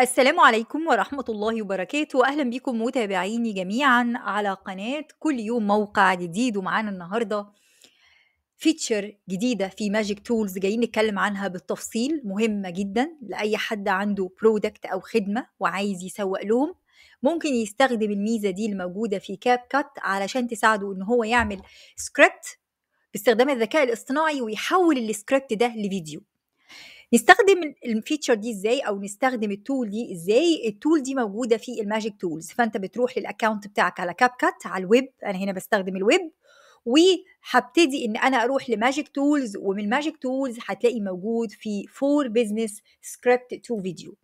السلام عليكم ورحمة الله وبركاته أهلا بكم متابعيني جميعا على قناة كل يوم موقع جديد ومعانا النهاردة فيتشر جديدة في ماجيك تولز جايين نتكلم عنها بالتفصيل مهمة جدا لأي حد عنده برودكت أو خدمة وعايز يسوق لهم ممكن يستخدم الميزة دي الموجودة في كاب كات علشان تساعده إن هو يعمل سكريبت باستخدام الذكاء الاصطناعي ويحول السكريبت ده لفيديو نستخدم الفيتشر دي ازاي او نستخدم التول دي ازاي التول دي موجوده في الماجيك تولز فانت بتروح للاكونت بتاعك على كاب كات على الويب انا هنا بستخدم الويب وهبتدي ان انا اروح لماجيك تولز ومن ماجيك تولز هتلاقي موجود في فور بزنس سكريبت تو فيديو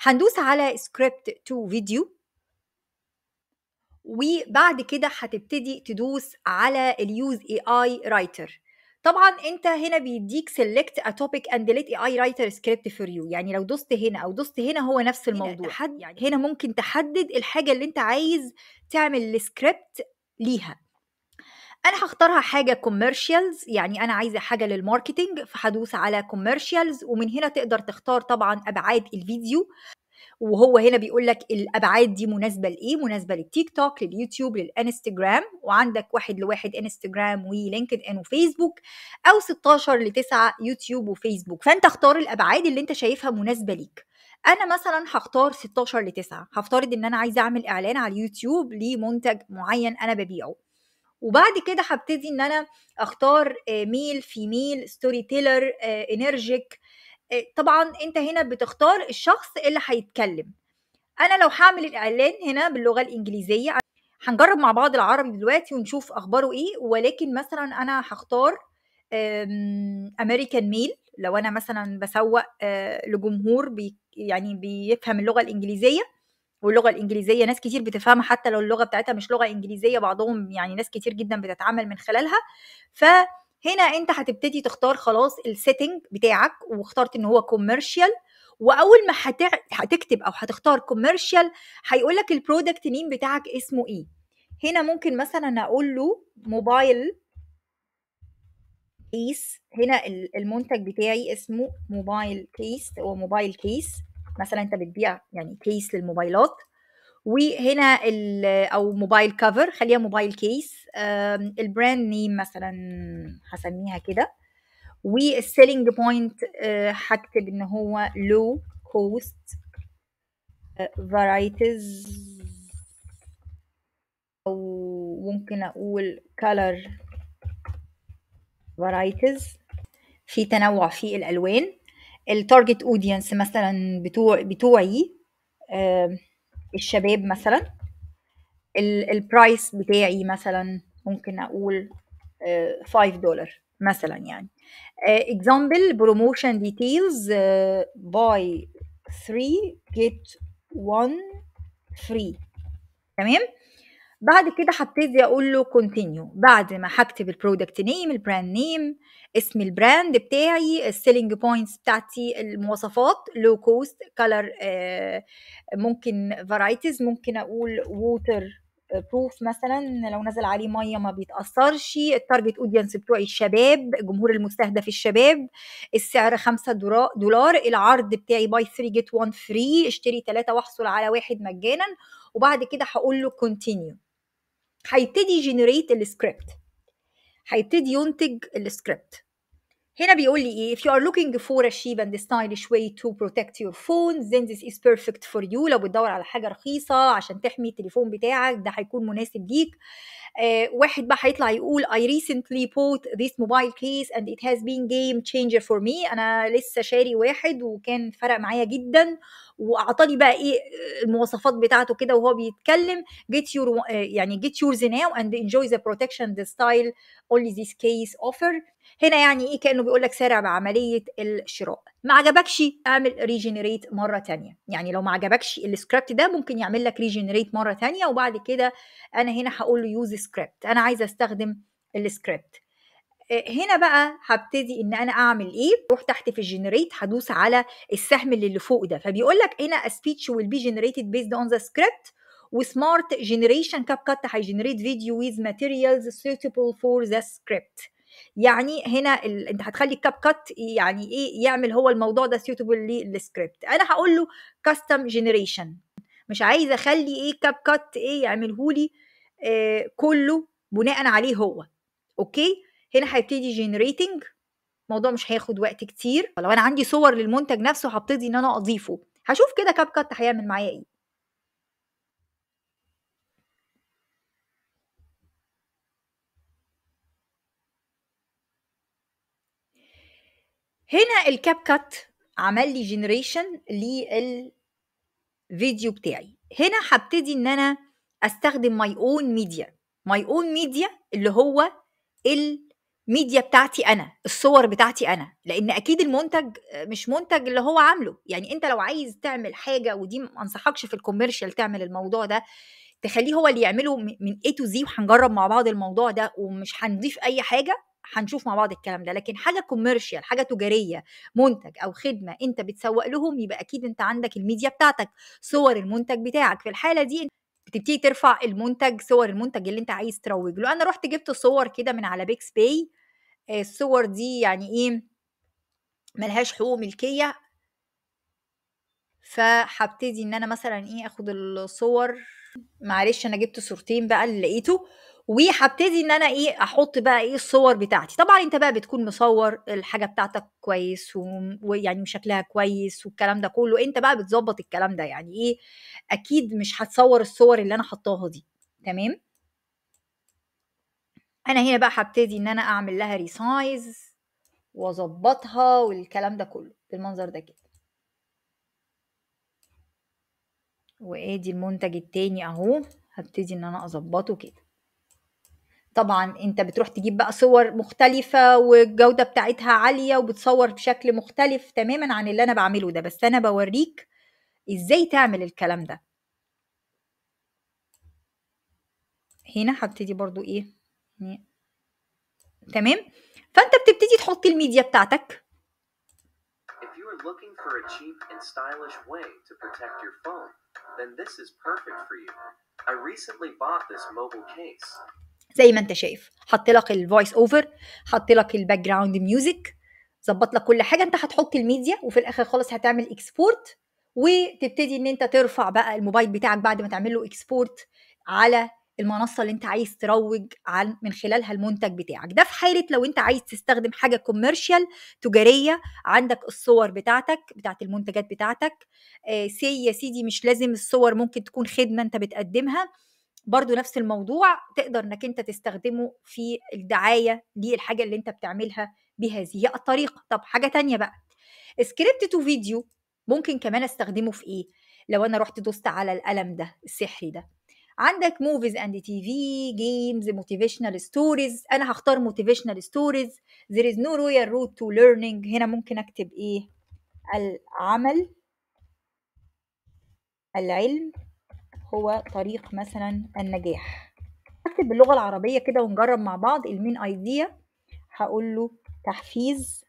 هندوس على سكريبت تو فيديو وبعد كده هتبتدي تدوس على اليوز اي اي رايتر طبعا انت هنا بيديك سيلكت ا توبيك اند ليت اي رايتر سكريبت فور يو يعني لو دوست هنا او دوست هنا هو نفس الموضوع حد يعني هنا ممكن تحدد الحاجه اللي انت عايز تعمل السكريبت ليها انا هختارها حاجه كوميرشالز يعني انا عايزه حاجه للماركتينج فهدوس على كوميرشالز ومن هنا تقدر تختار طبعا ابعاد الفيديو وهو هنا بيقول لك الابعاد دي مناسبه لايه مناسبه للتيك توك لليوتيوب للانستجرام وعندك واحد لواحد انستجرام ولينكد ان وفيسبوك او 16 ل 9 يوتيوب وفيسبوك فانت اختار الابعاد اللي انت شايفها مناسبه ليك انا مثلا هختار 16 ل 9 هفترض ان انا عايزه اعمل اعلان على اليوتيوب لمنتج معين انا ببيعه وبعد كده هبتدي ان انا اختار ميل فيميل ستوري تيلر انرجيك آه، طبعا انت هنا بتختار الشخص اللي هيتكلم انا لو هعمل الاعلان هنا باللغه الانجليزيه هنجرب مع بعض العربي دلوقتي ونشوف اخباره ايه ولكن مثلا انا هختار امريكان ميل لو انا مثلا بسوق آه، لجمهور بي يعني بيفهم اللغه الانجليزيه واللغه الانجليزيه ناس كتير بتفهمها حتى لو اللغه بتاعتها مش لغه انجليزيه بعضهم يعني ناس كتير جدا بتتعامل من خلالها ف هنا انت هتبتدي تختار خلاص السيتنج بتاعك واخترت ان هو كوميرشال واول ما هتع... هتكتب او هتختار كوميرشال هيقول لك البرودكت نيم بتاعك اسمه ايه هنا ممكن مثلا اقول له موبايل كيس هنا المنتج بتاعي اسمه موبايل كيس هو موبايل كيس مثلا انت بتبيع يعني كيس للموبايلات وهنا او موبايل كفر خليها موبايل كيس البراند نيم مثلا هسميها كده والسيلينج بوينت آه، هكتب ان هو لو كوست فرايتيز او ممكن اقول color فرايتيز في تنوع في الالوان التارجت اودينس مثلا بتوع بتوعي الشباب مثلا البرايس بتاعي مثلا ممكن اقول 5 آه، دولار مثلا يعني اكزامبل بروموشن ديتيلز باي 3 جيت 1 فري تمام بعد كده هبتدي اقول له كونتينيو بعد ما هكتب البرودكت نيم البراند نيم اسم البراند بتاعي السيلينج بوينتس بتاعتي المواصفات لو كوست كلر ممكن فرايتيز ممكن اقول ووتر بروف مثلا لو نزل عليه ميه ما بيتاثرش التارجت اودينس بتوعي الشباب الجمهور المستهدف الشباب السعر 5 دولار العرض بتاعي باي 3 جيت 1 فري اشتري 3 واحصل على واحد مجانا وبعد كده هقول له كونتينيو هيبتدي يجنريت السكريبت هيبتدي ينتج السكريبت هنا بيقول لي ايه if you are looking for a cheap and stylish way to protect your phone then this is perfect for you لو بتدور على حاجه رخيصه عشان تحمي التليفون بتاعك ده هيكون مناسب ليك uh, واحد بقى هيطلع يقول I recently bought this mobile case and it has been game changer for me انا لسه شاري واحد وكان فرق معايا جدا واعطاني بقى ايه المواصفات بتاعته كده وهو بيتكلم get your يعني get yours now and enjoy the protection the style only this case offer هنا يعني ايه كانه بيقول لك سارع بعمليه الشراء ما عجبكش اعمل ريجنريت مره تانية يعني لو ما عجبكش السكريبت ده ممكن يعمل لك ريجنريت مره تانية وبعد كده انا هنا هقول له يوز سكريبت انا عايزه استخدم السكريبت هنا بقى هبتدي ان انا اعمل ايه اروح تحت في الجنريت هدوس على السهم اللي, اللي فوق ده فبيقول لك هنا speech will be generated based on the script وسمارت جنريشن كاب كات هيجنريت فيديو ويز ماتيريالز suitable فور ذا سكريبت يعني هنا ال... انت هتخلي الكاب كات يعني ايه يعمل هو الموضوع ده سيوتبل للسكريبت انا هقول له كاستم جنريشن مش عايزه اخلي ايه كاب كات ايه يعمله لي آه كله بناء عليه هو اوكي هنا هيبتدي جنريتنج الموضوع مش هياخد وقت كتير لو انا عندي صور للمنتج نفسه هبتدي ان انا اضيفه هشوف كده كاب كات هيعمل معايا ايه هنا الكاب كات عمل لي جنريشن للفيديو بتاعي هنا هبتدي ان انا استخدم ماي اون ميديا ماي اون ميديا اللي هو ال ميديا بتاعتي انا الصور بتاعتي انا لان اكيد المنتج مش منتج اللي هو عامله يعني انت لو عايز تعمل حاجه ودي ما انصحكش في الكوميرشال تعمل الموضوع ده تخليه هو اللي يعمله من A تو Z وهنجرب مع بعض الموضوع ده ومش هنضيف اي حاجه هنشوف مع بعض الكلام ده لكن حاجه كوميرشال حاجه تجاريه منتج او خدمه انت بتسوق لهم يبقى اكيد انت عندك الميديا بتاعتك صور المنتج بتاعك في الحاله دي بتبتدي ترفع المنتج صور المنتج اللي انت عايز تروج له انا رحت جبت صور كده من على بيكس باي آه، الصور دي يعني ايه ملهاش حقوق ملكيه فهبتدي ان انا مثلا ايه اخد الصور معلش انا جبت صورتين بقى اللي لقيته وهبتدي ان انا ايه احط بقى ايه الصور بتاعتي طبعا انت بقى بتكون مصور الحاجه بتاعتك كويس ويعني وشكلها كويس والكلام ده كله انت بقى بتظبط الكلام ده يعني ايه اكيد مش هتصور الصور اللي انا حطاها دي تمام انا هنا بقى هبتدي ان انا اعمل لها ريسايز واظبطها والكلام ده كله بالمنظر ده كده وادي المنتج التاني اهو هبتدي ان انا اظبطه كده طبعا انت بتروح تجيب بقى صور مختلفة والجودة بتاعتها عالية وبتصور بشكل مختلف تماما عن اللي انا بعمله ده بس انا بوريك ازاي تعمل الكلام ده هنا هبتدي برضو ايه يعني. تمام فانت بتبتدي تحط الميديا بتاعتك If you are looking for a cheap and stylish way to protect your phone, then this is perfect for you. I recently bought this mobile case. زي ما انت شايف حط لك الفويس اوفر حط لك الباك جراوند ميوزك ظبط لك كل حاجه انت هتحط الميديا وفي الاخر خالص هتعمل اكسبورت وتبتدي ان انت ترفع بقى الموبايل بتاعك بعد ما تعمل له اكسبورت على المنصه اللي انت عايز تروج عن من خلالها المنتج بتاعك ده في حاله لو انت عايز تستخدم حاجه كوميرشال تجاريه عندك الصور بتاعتك بتاعت المنتجات بتاعتك آه سي يا سيدي مش لازم الصور ممكن تكون خدمه انت بتقدمها برضو نفس الموضوع تقدر انك انت تستخدمه في الدعايه للحاجه اللي انت بتعملها بهذه الطريقه طب حاجه تانية بقى سكريبت تو فيديو ممكن كمان استخدمه في ايه لو انا رحت دوست على القلم ده السحري ده عندك موفيز اند تي في جيمز موتيفيشنال ستوريز انا هختار موتيفيشنال ستوريز there is no royal road to learning هنا ممكن اكتب ايه العمل العلم هو طريق مثلا النجاح اكتب باللغه العربيه كده ونجرب مع بعض المين ايديا هقول له تحفيز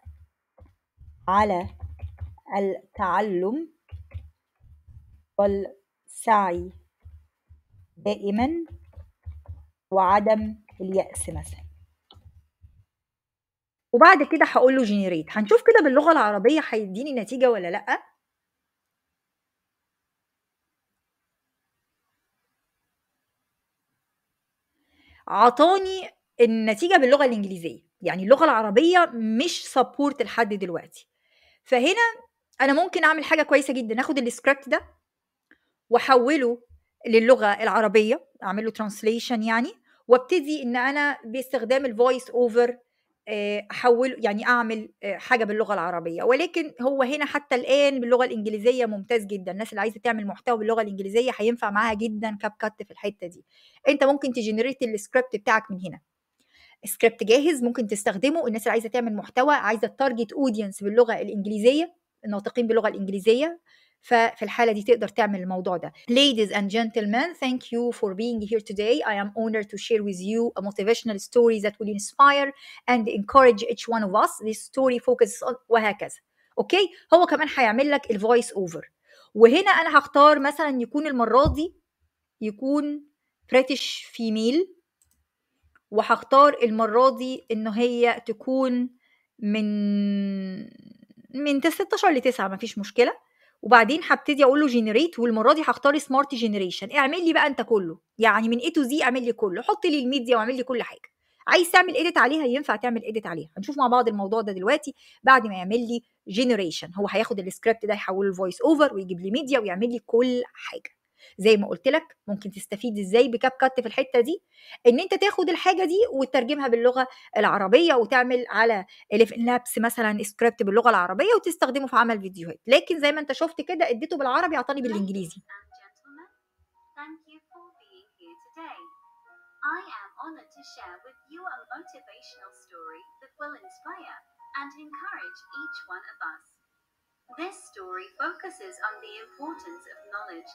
على التعلم والسعي دائما وعدم اليأس مثلا وبعد كده هقول له جنريت هنشوف كده باللغة العربية هيديني نتيجة ولا لأ عطاني النتيجة باللغة الإنجليزية يعني اللغة العربية مش سبورت لحد دلوقتي فهنا أنا ممكن أعمل حاجة كويسة جدا أخد السكريبت ده وأحوله للغه العربيه اعمل له ترانسليشن يعني وابتدي ان انا باستخدام الفويس اوفر احول يعني اعمل آه، حاجه باللغه العربيه ولكن هو هنا حتى الان باللغه الانجليزيه ممتاز جدا الناس اللي عايزه تعمل محتوى باللغه الانجليزيه هينفع معاها جدا كاب كات في الحته دي انت ممكن تجنريت السكريبت بتاعك من هنا سكريبت جاهز ممكن تستخدمه الناس اللي عايزه تعمل محتوى عايزه تارجت اودينس باللغه الانجليزيه الناطقين باللغه الانجليزيه ففي الحاله دي تقدر تعمل الموضوع ده ladies and gentlemen thank you for being here today i am honored to share with you a motivational story that will inspire and encourage each one of us this story focuses on وهكذا اوكي هو كمان هيعمل لك الفويس اوفر وهنا انا هختار مثلا يكون المره دي يكون بريتش فيميل وهختار المره دي ان هي تكون من من 16 ل 9 مفيش مشكله وبعدين هبتدي اقول له جنريت والمره دي هختار سمارت جنريشن اعمل لي بقى انت كله يعني من اي تو زي اعمل لي كله حط لي الميديا واعمل لي كل حاجه عايز تعمل ايديت عليها ينفع تعمل ايديت عليها هنشوف مع بعض الموضوع ده دلوقتي بعد ما يعمل لي جنريشن هو هياخد السكريبت ده يحوله لفويس اوفر ويجيب لي ميديا ويعمل لي كل حاجه زي ما قلت لك ممكن تستفيد ازاي بكاب كات في الحته دي ان انت تاخد الحاجه دي وتترجمها باللغه العربيه وتعمل على ليفن لابس مثلا سكريبت باللغه العربيه وتستخدمه في عمل فيديوهات لكن زي ما انت شفت كده اديته بالعربي اعطاني بالانجليزي I am honored to share with you a motivational story that will inspire and encourage each one of us. This story focuses on the importance of knowledge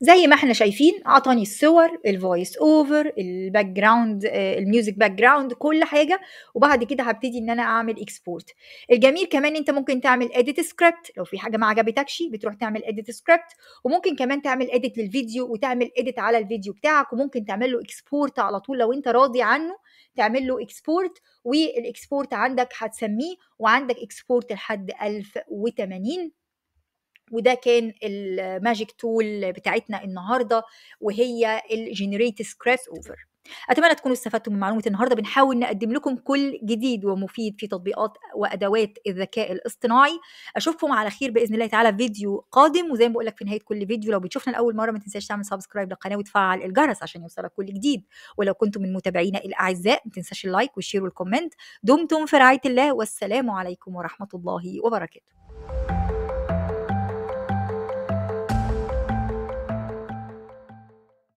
زي ما احنا شايفين اعطاني الصور الفويس اوفر الباك جراوند الميوزك باك جراوند كل حاجه وبعد كده هبتدي ان انا اعمل اكسبورت الجميل كمان انت ممكن تعمل اديت سكريبت لو في حاجه ما عجبتكش بتروح تعمل اديت سكريبت وممكن كمان تعمل اديت للفيديو وتعمل اديت على الفيديو بتاعك وممكن تعمل له اكسبورت على طول لو انت راضي عنه تعمل له اكسبورت والاكسبورت عندك هتسميه وعندك اكسبورت لحد 1080 وده كان الماجيك تول بتاعتنا النهارده وهي الجنريت سكريبت اوفر اتمنى تكونوا استفدتوا من معلومه النهارده بنحاول نقدم لكم كل جديد ومفيد في تطبيقات وادوات الذكاء الاصطناعي اشوفكم على خير باذن الله تعالى فيديو قادم وزي ما بقول لك في نهايه كل فيديو لو بتشوفنا لاول مره ما تنساش تعمل سبسكرايب للقناه وتفعل الجرس عشان يوصلك كل جديد ولو كنتم من متابعينا الاعزاء ما تنساش اللايك والشير والكومنت دمتم في رعايه الله والسلام عليكم ورحمه الله وبركاته